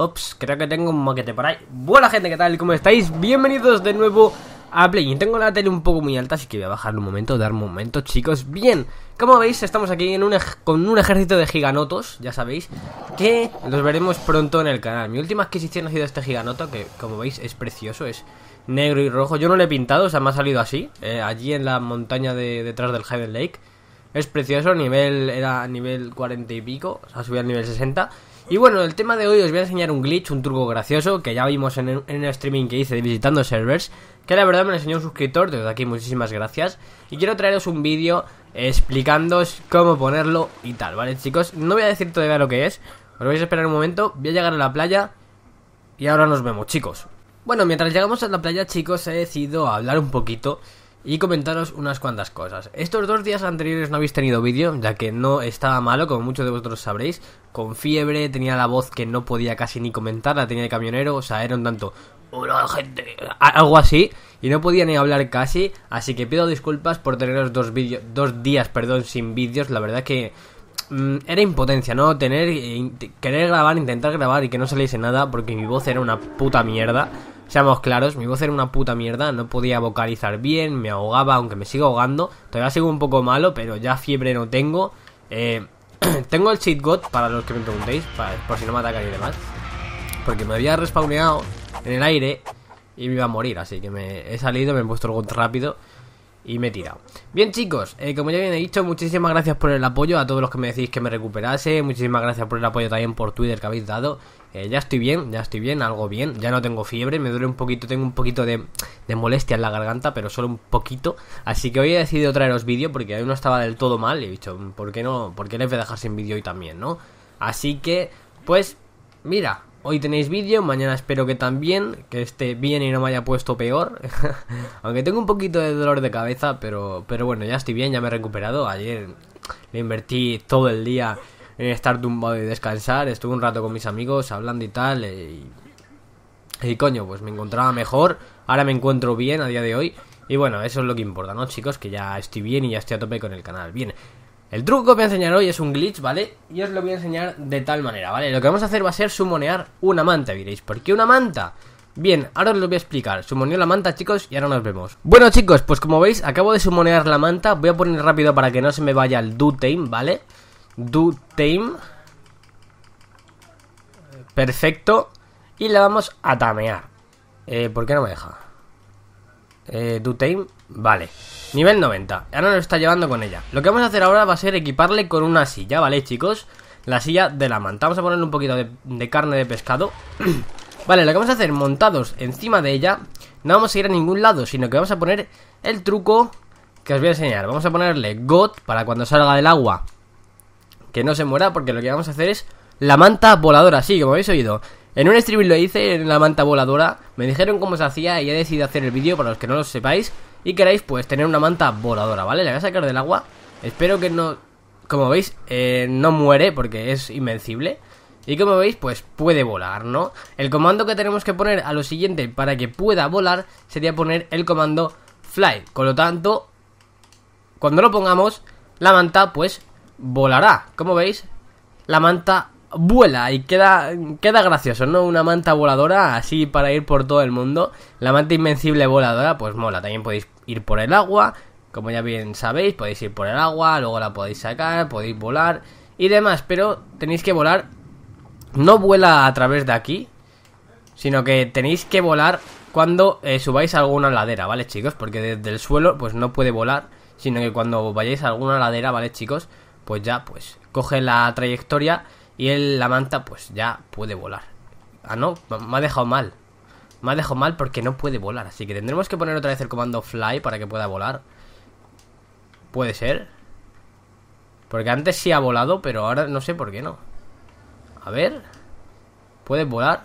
Ops, creo que tengo un moquete por ahí. Buena gente, ¿qué tal? ¿Cómo estáis? Bienvenidos de nuevo a Play. Tengo la tele un poco muy alta, así que voy a bajar un momento, dar un momento, chicos. Bien, como veis, estamos aquí con un ejército de giganotos, ya sabéis, que los veremos pronto en el canal. Mi última adquisición ha sido este giganoto, que como veis es precioso, es negro y rojo. Yo no lo he pintado, o sea, me ha salido así, eh, allí en la montaña detrás del Heaven Lake. Es precioso, nivel era nivel 40 y pico, o sea, subí al nivel 60. Y bueno, el tema de hoy os voy a enseñar un glitch, un truco gracioso que ya vimos en, el, streaming que hice visitando servers, que la verdad me lo enseñó un suscriptor, desde aquí muchísimas gracias. Y quiero traeros un vídeo explicándoos cómo ponerlo y tal, ¿vale chicos? No voy a decir todavía lo que es, os vais a esperar un momento, voy a llegar a la playa y ahora nos vemos chicos. Bueno, mientras llegamos a la playa chicos he decidido hablar un poquito y comentaros unas cuantas cosas. Estos dos días anteriores no habéis tenido vídeo, ya que no estaba malo, como muchos de vosotros sabréis, con fiebre, tenía la voz que no podía casi ni comentar, la tenía de camionero, o sea, era un tanto... gente, algo así, y no podía ni hablar casi, así que pido disculpas por teneros dos, vídeos dos días perdón, sin vídeos, la verdad que mm, era impotencia, ¿no? Tener, eh, querer grabar, intentar grabar y que no saliese nada porque mi voz era una puta mierda. Seamos claros, mi voz era una puta mierda, no podía vocalizar bien, me ahogaba, aunque me sigo ahogando. Todavía sigo un poco malo, pero ya fiebre no tengo. Eh, tengo el cheat god, para los que me preguntéis, por si no me atacan y demás. Porque me había respawneado en el aire y me iba a morir, así que me he salido, me he puesto el god rápido y me he tirado. Bien chicos, eh, como ya bien he dicho, muchísimas gracias por el apoyo a todos los que me decís que me recuperase. Muchísimas gracias por el apoyo también por Twitter que habéis dado. Eh, ya estoy bien, ya estoy bien, algo bien. Ya no tengo fiebre, me duele un poquito, tengo un poquito de, molestia en la garganta, pero solo un poquito. Así que hoy he decidido traeros vídeo porque hoy no estaba del todo mal. Y he dicho, mm, ¿por qué no? ¿Por qué les voy a dejar sin vídeo hoy también, no? Así que, pues, mira, Hoy tenéis vídeo, mañana espero que también, que esté bien y no me haya puesto peor. Aunque tengo un poquito de dolor de cabeza, pero, pero bueno, ya estoy bien, ya me he recuperado. Ayer le invertí todo el día en estar tumbado y descansar. Estuve un rato con mis amigos hablando y tal. Eh, y, y coño, pues me encontraba mejor. Ahora me encuentro bien a día de hoy. Y bueno, eso es lo que importa, ¿no, chicos? Que ya estoy bien y ya estoy a tope con el canal. Bien, el truco que voy a enseñar hoy es un glitch, ¿vale? Y os lo voy a enseñar de tal manera, ¿vale? Lo que vamos a hacer va a ser sumonear una manta, diréis. ¿Por qué una manta? Bien, ahora os lo voy a explicar. Sumoneo la manta, chicos, y ahora nos vemos. Bueno, chicos, pues como veis, acabo de sumonear la manta. Voy a poner rápido para que no se me vaya el do tame, ¿vale? Do tame Perfecto. Y la vamos a tamear. Eh, ¿Por qué no me deja? Eh, vale. Nivel 90. Ahora nos está llevando con ella. Lo que vamos a hacer ahora va a ser equiparle con una silla, ¿vale, chicos? La silla de la manta. Vamos a ponerle un poquito de, carne de pescado. vale, lo que vamos a hacer montados encima de ella. No vamos a ir a ningún lado, sino que vamos a poner el truco que os voy a enseñar. Vamos a ponerle God para cuando salga del agua. Que no se muera, porque lo que vamos a hacer es la manta voladora. Así, como habéis oído. En un streaming lo hice en la manta voladora, me dijeron cómo se hacía y he decidido hacer el vídeo para los que no lo sepáis y queráis pues tener una manta voladora, ¿vale? La voy a sacar del agua, espero que no... Como veis, eh, no muere porque es invencible y como veis pues puede volar, ¿no? El comando que tenemos que poner a lo siguiente para que pueda volar sería poner el comando fly, con lo tanto, cuando lo pongamos, la manta pues volará, como veis, la manta vuela y queda, queda gracioso, ¿no? Una manta voladora así para ir por todo el mundo. La manta invencible voladora, pues mola. También podéis ir por el agua, como ya bien sabéis, podéis ir por el agua, luego la podéis sacar, podéis volar y demás. Pero tenéis que volar, no vuela a través de aquí, sino que tenéis que volar cuando eh, subáis a alguna ladera, ¿vale, chicos? Porque desde el suelo, pues no puede volar, sino que cuando vayáis a alguna ladera, ¿vale, chicos? Pues ya, pues coge la trayectoria y el, la manta, pues ya puede volar. Ah, no, me ha dejado mal. Me ha dejado mal porque no puede volar. Así que tendremos que poner otra vez el comando fly para que pueda volar. Puede ser. Porque antes sí ha volado, pero ahora no sé por qué no. A ver. puede volar?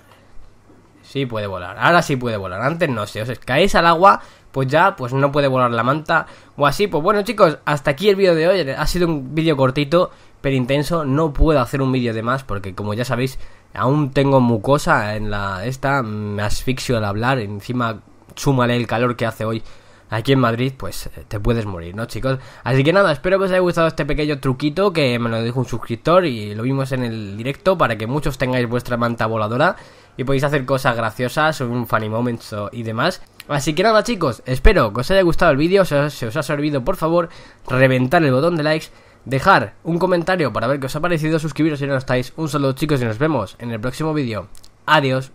Sí puede volar. Ahora sí puede volar. Antes no sé. Os caéis al agua, pues ya, pues no puede volar la manta o así. Pues bueno chicos, hasta aquí el vídeo de hoy. Ha sido un vídeo cortito, intenso. No puedo hacer un vídeo de más porque, como ya sabéis, aún tengo mucosa en la esta, me asfixio al hablar, encima súmale el calor que hace hoy aquí en Madrid, pues eh, te puedes morir, ¿no, chicos? Así que nada, espero que os haya gustado este pequeño truquito que me lo dijo un suscriptor y lo vimos en el directo para que muchos tengáis vuestra manta voladora y podéis hacer cosas graciosas, un funny moment y demás. Así que nada, chicos, espero que os haya gustado el vídeo, si os ha servido, por favor, reventar el botón de likes Dejar un comentario para ver qué os ha parecido, suscribiros si no estáis. Un saludo chicos y nos vemos en el próximo vídeo. Adiós.